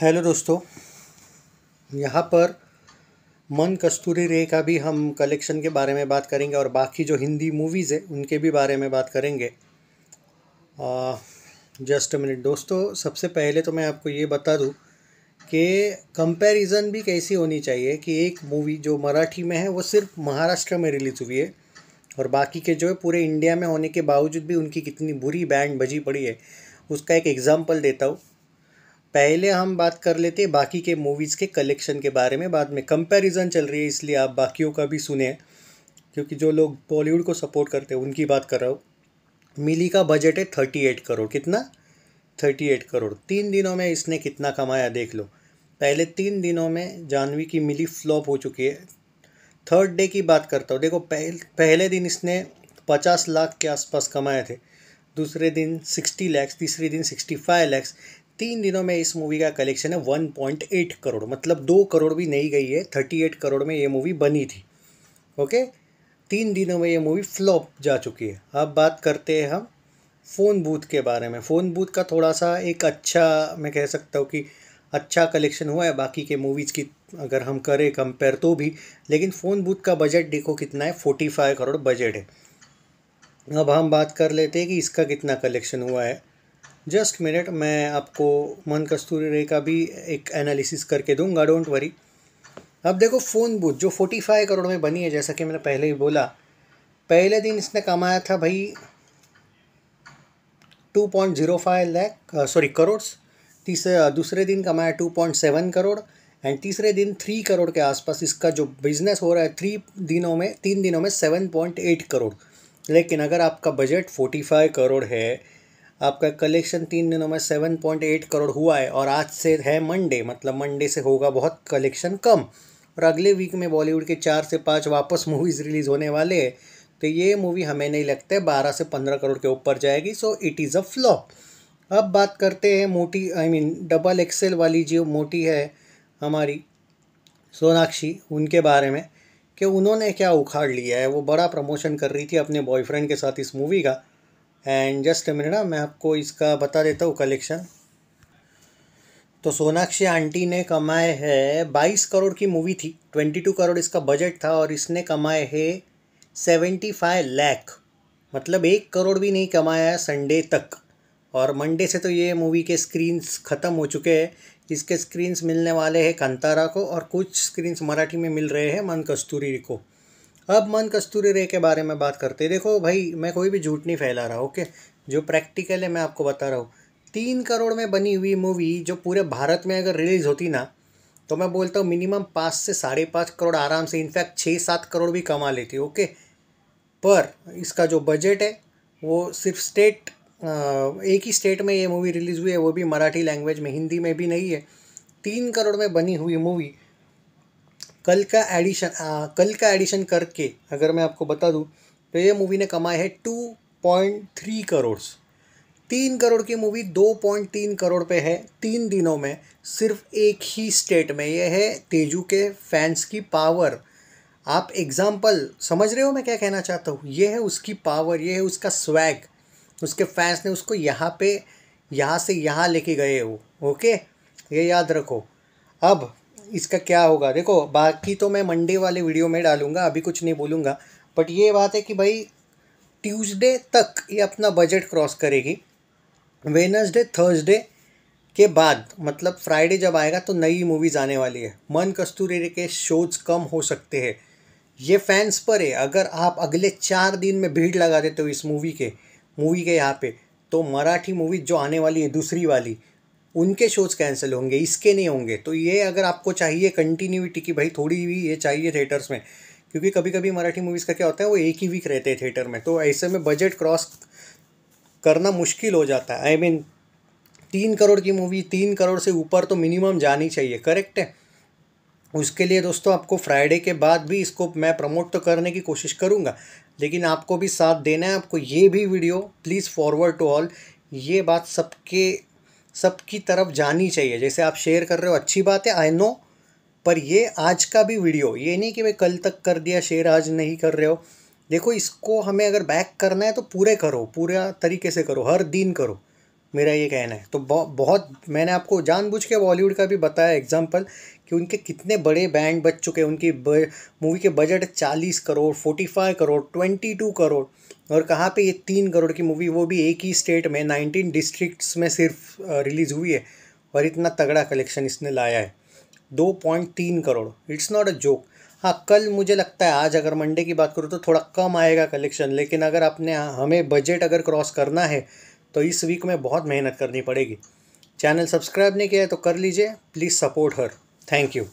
Hello दोस्तों यहाँ पर मन कस्तूरी रे का भी हम कलेक्शन के बारे में बात करेंगे और बाकी जो हिंदी मूवीज़ है उनके भी बारे में बात करेंगे जस्ट मिनट दोस्तों सबसे पहले तो मैं आपको ये बता दूँ कि कंपैरिजन भी कैसी होनी चाहिए कि एक मूवी जो मराठी में है वो सिर्फ महाराष्ट्र में रिलीज़ हुई है और बाकी के जो है पूरे इंडिया में होने के बावजूद भी उनकी कितनी बुरी बैंड बजी पड़ी है उसका एक एग्ज़ाम्पल देता हूँ पहले हम बात कर लेते हैं बाकी के मूवीज़ के कलेक्शन के बारे में बाद में कंपैरिजन चल रही है इसलिए आप बाकियों का भी सुने क्योंकि जो लोग बॉलीवुड को सपोर्ट करते हैं उनकी बात कर रहा हूँ मिली का बजट है थर्टी एट करोड़ कितना थर्टी एट करोड़ तीन दिनों में इसने कितना कमाया देख लो पहले तीन दिनों में जानवी की मिली फ्लॉप हो चुकी है थर्ड डे की बात करता हूँ देखो पहल, पहले दिन इसने पचास लाख के आसपास कमाए थे दूसरे दिन सिक्सटी लैक्स तीसरे दिन सिक्सटी फाइव लैक्स तीन दिनों में इस मूवी का कलेक्शन है 1.8 करोड़ मतलब दो करोड़ भी नहीं गई है 38 करोड़ में ये मूवी बनी थी ओके तीन दिनों में ये मूवी फ्लॉप जा चुकी है अब बात करते हैं हम फ़ोन बूथ के बारे में फ़ोन बूथ का थोड़ा सा एक अच्छा मैं कह सकता हूँ कि अच्छा कलेक्शन हुआ है बाकी के मूवीज़ की अगर हम करें कंपेयर तो भी लेकिन फ़ोन बूथ का बजट देखो कितना है फोर्टी फाइव करोड़ बजट है अब हम बात कर लेते हैं कि इसका कितना कलेक्शन हुआ है जस्ट मिनट मैं आपको मन कस्तूरी रे का भी एक एनालिसिस करके दूंगा डोंट वरी अब देखो फ़ोन बूथ जो 45 करोड़ में बनी है जैसा कि मैंने पहले ही बोला पहले दिन इसने कमाया था भाई 2.05 लैक सॉरी करोड़ तीसरे दूसरे दिन कमाया 2.7 करोड़ एंड तीसरे दिन थ्री करोड़ के आसपास इसका जो बिज़नेस हो रहा है थ्री दिनों में तीन दिनों में सेवन पॉइंट एट करोड़ लेकिन अगर आपका बजट फोर्टी फाइव करोड़ है आपका कलेक्शन तीन दिनों में सेवन पॉइंट एट करोड़ हुआ है और आज से है मंडे मतलब मंडे से होगा बहुत कलेक्शन कम और अगले वीक में बॉलीवुड के चार से पाँच वापस मूवीज़ रिलीज़ होने वाले हैं तो ये मूवी हमें नहीं लगता है बारह से पंद्रह करोड़ के ऊपर जाएगी so it is a flop अब बात करते हैं मोटी I I mean mean, double XL वाली जो मोटी है हमारी सोनाक्षी उनके बारे में कि उन्होंने क्या उखाड़ लिया है वो बड़ा प्रमोशन कर रही थी अपने बॉयफ्रेंड के साथ इस मूवी का एंड जस्ट मिनट ना मैं आपको इसका बता देता हूँ कलेक्शन तो सोनाक्षी आंटी ने कमाए है बाईस करोड़ की मूवी थी ट्वेंटी टू करोड़ इसका बजट था और इसने कमाए है सेवेंटी फाइव लैख मतलब एक करोड़ भी नहीं कमाया है संडे तक और मंडे से तो ये मूवी के स्क्रीन्स ख़त्म हो चुके हैं इसके स्क्रीन्स मिलने वाले हैं कंतारा को और कुछ स्क्रीन्स मराठी में मिल रहे हैं मन कस्तूरी को अब मन कस्तूरी रे के बारे में बात करते हैं देखो भाई मैं कोई भी झूठ नहीं फैला रहा ओके जो प्रैक्टिकल है मैं आपको बता रहा हूँ तीन करोड़ में बनी हुई मूवी जो पूरे भारत में अगर रिलीज़ होती ना तो मैं बोलता हूँ मिनिमम पाँच से साढ़े पाँच करोड़ आराम से इनफैक्ट छः सात करोड़ भी कमा लेती ओके पर इसका जो बजट है वो सिर्फ स्टेट एक ही स्टेट में ये मूवी रिलीज़ हुई है वो भी मराठी लैंग्वेज में हिंदी में भी नहीं है तीन करोड़ में बनी हुई मूवी कल का एडिशन आ, कल का एडिशन करके अगर मैं आपको बता दूँ तो ये मूवी ने कमाए है टू पॉइंट थ्री करोड़ तीन करोड़ की मूवी दो पॉइंट तीन करोड़ पे है तीन दिनों में सिर्फ एक ही स्टेट में यह है तेजू के फैंस की पावर आप एग्जाम्पल समझ रहे हो मैं क्या कहना चाहता हूँ ये है उसकी पावर ये है उसका स्वैग उसके फैंस ने उसको यहाँ पे यहाँ से यहाँ लेके गए वो ओके ये याद रखो अब इसका क्या होगा देखो बाकी तो मैं मंडे वाले वीडियो में डालूंगा अभी कुछ नहीं बोलूँगा बट ये बात है कि भाई ट्यूसडे तक ये अपना बजट क्रॉस करेगी वेनसडे थर्सडे के बाद मतलब फ्राइडे जब आएगा तो नई मूवीज़ आने वाली है मन कस्तूरी के शोज कम हो सकते हैं ये फैंस पर है अगर आप अगले चार दिन में भीड़ लगा देते हो इस मूवी के मूवी के यहाँ पे तो मराठी मूवी जो आने वाली है दूसरी वाली उनके शोज़ कैंसिल होंगे इसके नहीं होंगे तो ये अगर आपको चाहिए कंटिन्यूटी की भाई थोड़ी भी ये चाहिए थिएटर्स में क्योंकि कभी कभी मराठी मूवीज़ का क्या होता है वो एक ही वीक रहते हैं थिएटर में तो ऐसे में बजट क्रॉस करना मुश्किल हो जाता है आई I मीन mean, तीन करोड़ की मूवी तीन करोड़ से ऊपर तो मिनिमम जानी चाहिए करेक्ट है उसके लिए दोस्तों आपको फ्राइडे के बाद भी इसको मैं प्रमोट तो करने की कोशिश करूँगा लेकिन आपको भी साथ देना है आपको ये भी video please forward to all ये बात सबके सबकी तरफ जानी चाहिए जैसे आप शेयर कर रहे हो अच्छी बात है आई नो पर ये आज का भी वीडियो ये नहीं कि भाई कल तक कर दिया शेयर आज नहीं कर रहे हो देखो इसको हमें अगर बैक करना है तो पूरे करो पूरा तरीके से करो हर दिन करो मेरा ये कहना है तो बहुत मैंने आपको जानबूझ के बॉलीवुड का भी बताया एग्जाम्पल कि उनके कितने बड़े बैंड बच चुके हैं उनकी मूवी के बजट चालीस crore forty five crore twenty two crore और कहाँ पे ये तीन करोड़ की मूवी वो भी एक ही स्टेट में नाइनटीन डिस्ट्रिक्ट्स में सिर्फ रिलीज़ हुई है और इतना तगड़ा कलेक्शन इसने लाया है दो पॉइंट तीन crore it's not a joke हाँ कल मुझे लगता है आज अगर मंडे की बात करूँ तो थोड़ा कम आएगा कलेक्शन लेकिन अगर आपने हाँ, हमें बजट अगर क्रॉस करना है तो इस वीक में बहुत मेहनत करनी पड़ेगी चैनल सब्सक्राइब नहीं किया है तो कर लीजिए प्लीज़ सपोर्ट हर Thank you.